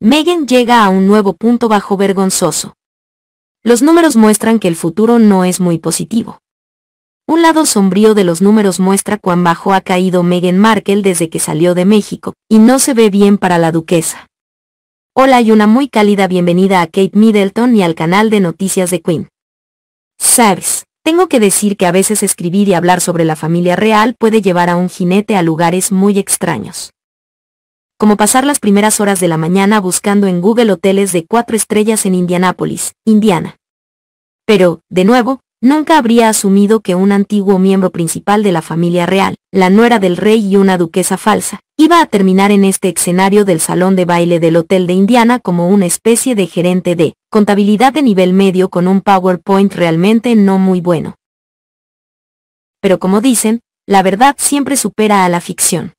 Megan llega a un nuevo punto bajo vergonzoso. Los números muestran que el futuro no es muy positivo. Un lado sombrío de los números muestra cuán bajo ha caído Meghan Markle desde que salió de México, y no se ve bien para la duquesa. Hola y una muy cálida bienvenida a Kate Middleton y al canal de noticias de Queen. Sabes, tengo que decir que a veces escribir y hablar sobre la familia real puede llevar a un jinete a lugares muy extraños como pasar las primeras horas de la mañana buscando en Google hoteles de cuatro estrellas en Indianápolis, Indiana. Pero, de nuevo, nunca habría asumido que un antiguo miembro principal de la familia real, la nuera del rey y una duquesa falsa, iba a terminar en este escenario del salón de baile del Hotel de Indiana como una especie de gerente de contabilidad de nivel medio con un PowerPoint realmente no muy bueno. Pero como dicen, la verdad siempre supera a la ficción.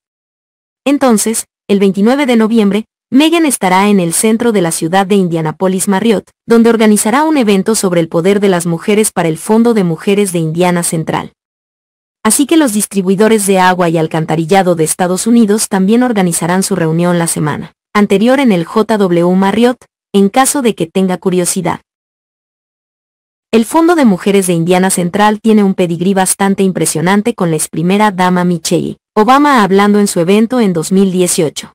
Entonces, el 29 de noviembre, Megan estará en el centro de la ciudad de Indianapolis Marriott, donde organizará un evento sobre el poder de las mujeres para el Fondo de Mujeres de Indiana Central. Así que los distribuidores de agua y alcantarillado de Estados Unidos también organizarán su reunión la semana anterior en el JW Marriott, en caso de que tenga curiosidad. El Fondo de Mujeres de Indiana Central tiene un pedigrí bastante impresionante con la ex primera dama Michelle Obama hablando en su evento en 2018.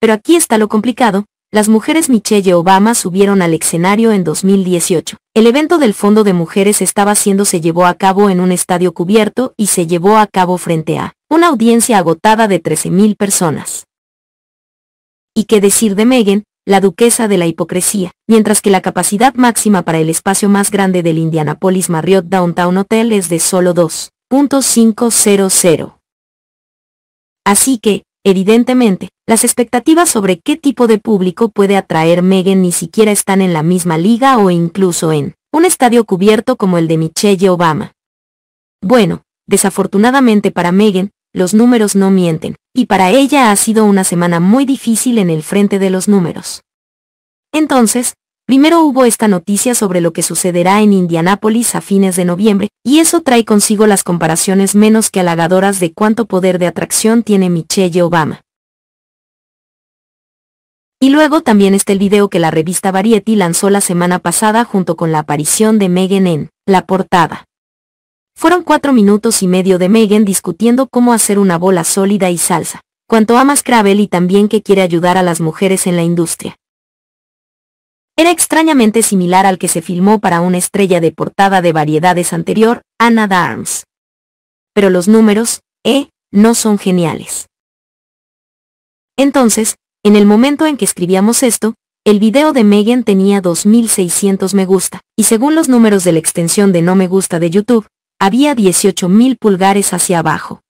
Pero aquí está lo complicado, las mujeres Michelle Obama subieron al escenario en 2018. El evento del Fondo de Mujeres estaba siendo se llevó a cabo en un estadio cubierto y se llevó a cabo frente a una audiencia agotada de 13.000 personas. Y qué decir de Megan, la duquesa de la hipocresía, mientras que la capacidad máxima para el espacio más grande del Indianapolis Marriott Downtown Hotel es de solo 2.500. Así que, evidentemente, las expectativas sobre qué tipo de público puede atraer Megan ni siquiera están en la misma liga o incluso en un estadio cubierto como el de Michelle Obama. Bueno, desafortunadamente para Megan, los números no mienten, y para ella ha sido una semana muy difícil en el frente de los números. Entonces, Primero hubo esta noticia sobre lo que sucederá en Indianápolis a fines de noviembre, y eso trae consigo las comparaciones menos que halagadoras de cuánto poder de atracción tiene Michelle Obama. Y luego también está el video que la revista Variety lanzó la semana pasada junto con la aparición de Meghan en La Portada. Fueron cuatro minutos y medio de Megan discutiendo cómo hacer una bola sólida y salsa, cuanto a más y también que quiere ayudar a las mujeres en la industria. Era extrañamente similar al que se filmó para una estrella de portada de variedades anterior, Anna Darms. Pero los números, eh, no son geniales. Entonces, en el momento en que escribíamos esto, el video de Megan tenía 2.600 me gusta, y según los números de la extensión de no me gusta de YouTube, había 18.000 pulgares hacia abajo.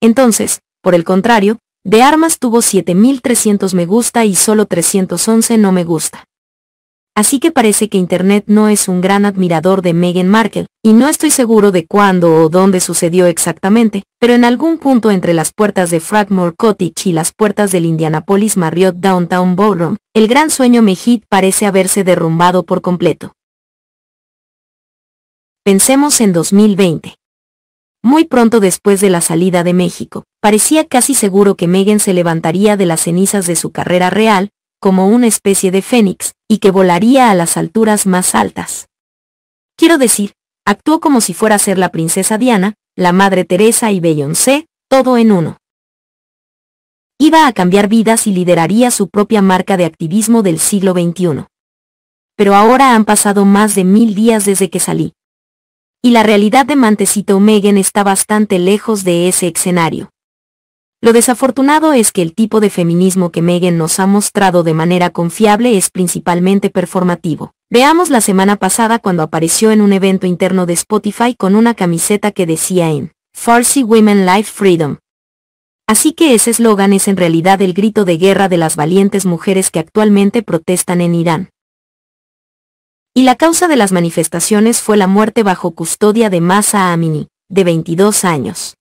Entonces, por el contrario, De Armas tuvo 7.300 me gusta y solo 311 no me gusta así que parece que Internet no es un gran admirador de Meghan Markle, y no estoy seguro de cuándo o dónde sucedió exactamente, pero en algún punto entre las puertas de Fragmore Cottage y las puertas del Indianapolis Marriott Downtown Ballroom, el gran sueño Mejit parece haberse derrumbado por completo. Pensemos en 2020. Muy pronto después de la salida de México, parecía casi seguro que Meghan se levantaría de las cenizas de su carrera real, como una especie de fénix, y que volaría a las alturas más altas. Quiero decir, actuó como si fuera a ser la princesa Diana, la madre Teresa y Beyoncé, todo en uno. Iba a cambiar vidas y lideraría su propia marca de activismo del siglo XXI. Pero ahora han pasado más de mil días desde que salí. Y la realidad de Mantecito Megan está bastante lejos de ese escenario. Lo desafortunado es que el tipo de feminismo que Megan nos ha mostrado de manera confiable es principalmente performativo. Veamos la semana pasada cuando apareció en un evento interno de Spotify con una camiseta que decía en Farsi Women Life Freedom. Así que ese eslogan es en realidad el grito de guerra de las valientes mujeres que actualmente protestan en Irán. Y la causa de las manifestaciones fue la muerte bajo custodia de Masa Amini, de 22 años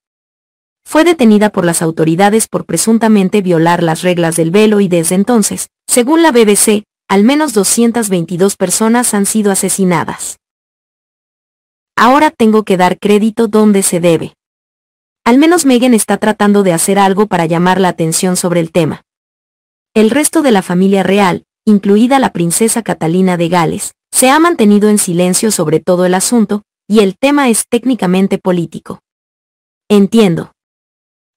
fue detenida por las autoridades por presuntamente violar las reglas del velo y desde entonces, según la BBC, al menos 222 personas han sido asesinadas. Ahora tengo que dar crédito donde se debe. Al menos Megan está tratando de hacer algo para llamar la atención sobre el tema. El resto de la familia real, incluida la princesa Catalina de Gales, se ha mantenido en silencio sobre todo el asunto, y el tema es técnicamente político. Entiendo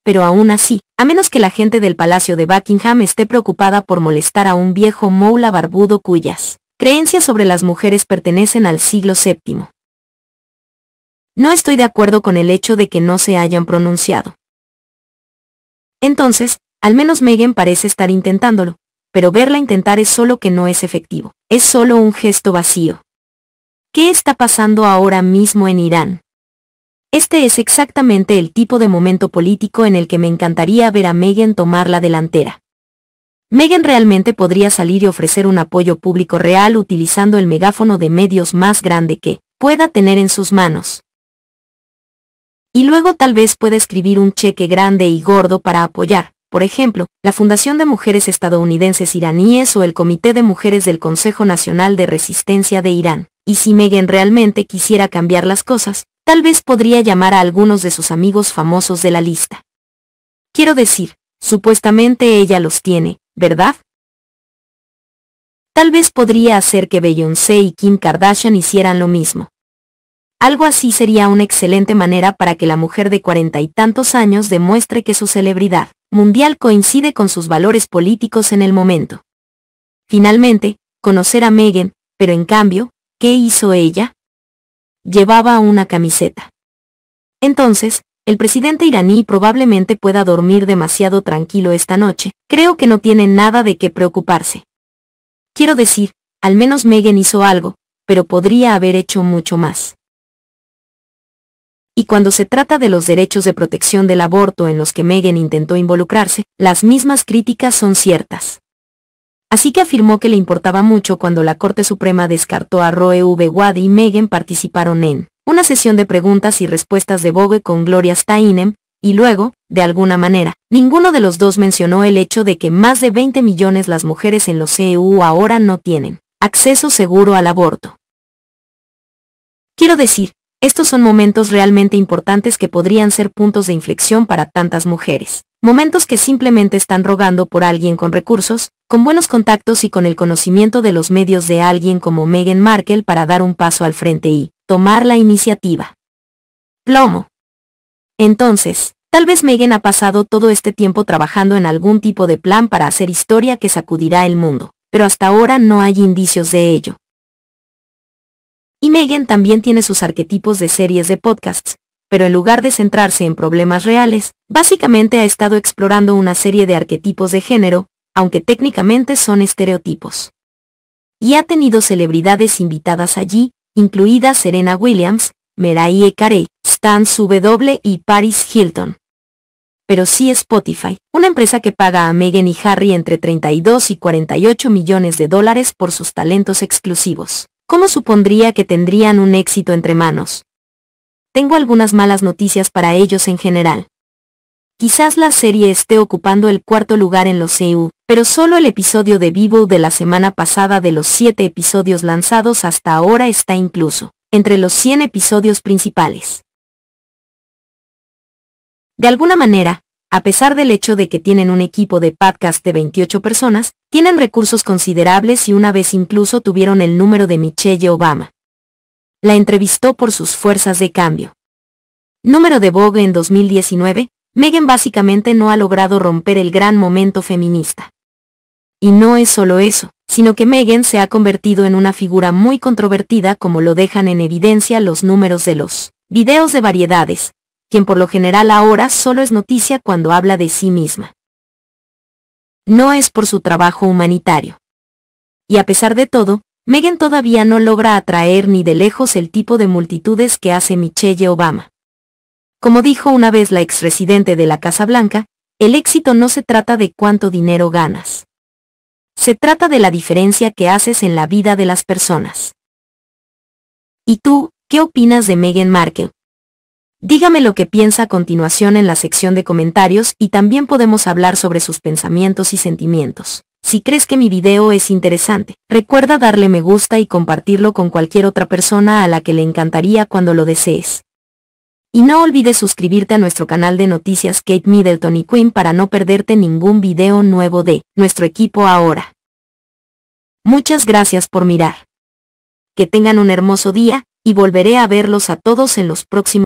pero aún así, a menos que la gente del Palacio de Buckingham esté preocupada por molestar a un viejo moula barbudo cuyas creencias sobre las mujeres pertenecen al siglo VII. No estoy de acuerdo con el hecho de que no se hayan pronunciado. Entonces, al menos Megan parece estar intentándolo, pero verla intentar es solo que no es efectivo, es solo un gesto vacío. ¿Qué está pasando ahora mismo en Irán? Este es exactamente el tipo de momento político en el que me encantaría ver a Megan tomar la delantera. Megan realmente podría salir y ofrecer un apoyo público real utilizando el megáfono de medios más grande que pueda tener en sus manos. Y luego tal vez pueda escribir un cheque grande y gordo para apoyar, por ejemplo, la Fundación de Mujeres Estadounidenses Iraníes o el Comité de Mujeres del Consejo Nacional de Resistencia de Irán. Y si Megan realmente quisiera cambiar las cosas, Tal vez podría llamar a algunos de sus amigos famosos de la lista. Quiero decir, supuestamente ella los tiene, ¿verdad? Tal vez podría hacer que Beyoncé y Kim Kardashian hicieran lo mismo. Algo así sería una excelente manera para que la mujer de cuarenta y tantos años demuestre que su celebridad mundial coincide con sus valores políticos en el momento. Finalmente, conocer a Megan, pero en cambio, ¿qué hizo ella? llevaba una camiseta. Entonces, el presidente iraní probablemente pueda dormir demasiado tranquilo esta noche, creo que no tiene nada de qué preocuparse. Quiero decir, al menos Megan hizo algo, pero podría haber hecho mucho más. Y cuando se trata de los derechos de protección del aborto en los que Megan intentó involucrarse, las mismas críticas son ciertas. Así que afirmó que le importaba mucho cuando la Corte Suprema descartó a Roe v. Wade y Megan participaron en una sesión de preguntas y respuestas de Vogue con Gloria Steinem, y luego, de alguna manera, ninguno de los dos mencionó el hecho de que más de 20 millones las mujeres en los EU ahora no tienen acceso seguro al aborto. Quiero decir, estos son momentos realmente importantes que podrían ser puntos de inflexión para tantas mujeres momentos que simplemente están rogando por alguien con recursos, con buenos contactos y con el conocimiento de los medios de alguien como Meghan Markle para dar un paso al frente y tomar la iniciativa. Plomo. Entonces, tal vez Meghan ha pasado todo este tiempo trabajando en algún tipo de plan para hacer historia que sacudirá el mundo, pero hasta ahora no hay indicios de ello. Y Megan también tiene sus arquetipos de series de podcasts, pero en lugar de centrarse en problemas reales, básicamente ha estado explorando una serie de arquetipos de género, aunque técnicamente son estereotipos. Y ha tenido celebridades invitadas allí, incluidas Serena Williams, Mariah Carey, Stan W y Paris Hilton. Pero sí Spotify, una empresa que paga a Meghan y Harry entre 32 y 48 millones de dólares por sus talentos exclusivos. ¿Cómo supondría que tendrían un éxito entre manos? tengo algunas malas noticias para ellos en general. Quizás la serie esté ocupando el cuarto lugar en los EU, pero solo el episodio de Vivo de la semana pasada de los 7 episodios lanzados hasta ahora está incluso, entre los 100 episodios principales. De alguna manera, a pesar del hecho de que tienen un equipo de podcast de 28 personas, tienen recursos considerables y una vez incluso tuvieron el número de Michelle Obama. La entrevistó por sus fuerzas de cambio número de Vogue en 2019, Megan básicamente no ha logrado romper el gran momento feminista. Y no es solo eso, sino que Megan se ha convertido en una figura muy controvertida como lo dejan en evidencia los números de los videos de variedades, quien por lo general ahora solo es noticia cuando habla de sí misma. No es por su trabajo humanitario. Y a pesar de todo, Megan todavía no logra atraer ni de lejos el tipo de multitudes que hace Michelle Obama. Como dijo una vez la exresidente de la Casa Blanca, el éxito no se trata de cuánto dinero ganas. Se trata de la diferencia que haces en la vida de las personas. ¿Y tú, qué opinas de Meghan Markle? Dígame lo que piensa a continuación en la sección de comentarios y también podemos hablar sobre sus pensamientos y sentimientos. Si crees que mi video es interesante, recuerda darle me gusta y compartirlo con cualquier otra persona a la que le encantaría cuando lo desees. Y no olvides suscribirte a nuestro canal de noticias Kate Middleton y Queen para no perderte ningún video nuevo de nuestro equipo ahora. Muchas gracias por mirar. Que tengan un hermoso día, y volveré a verlos a todos en los próximos